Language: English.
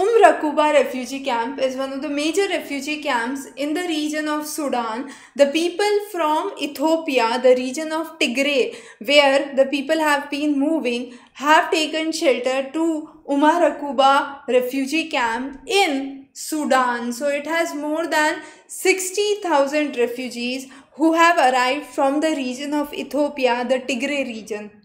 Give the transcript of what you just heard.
Umm Rakuba refugee camp is one of the major refugee camps in the region of Sudan. The people from Ethiopia, the region of Tigray, where the people have been moving, have taken shelter to Umm Rakuba refugee camp in Sudan. So it has more than 60,000 refugees who have arrived from the region of Ethiopia, the Tigray region.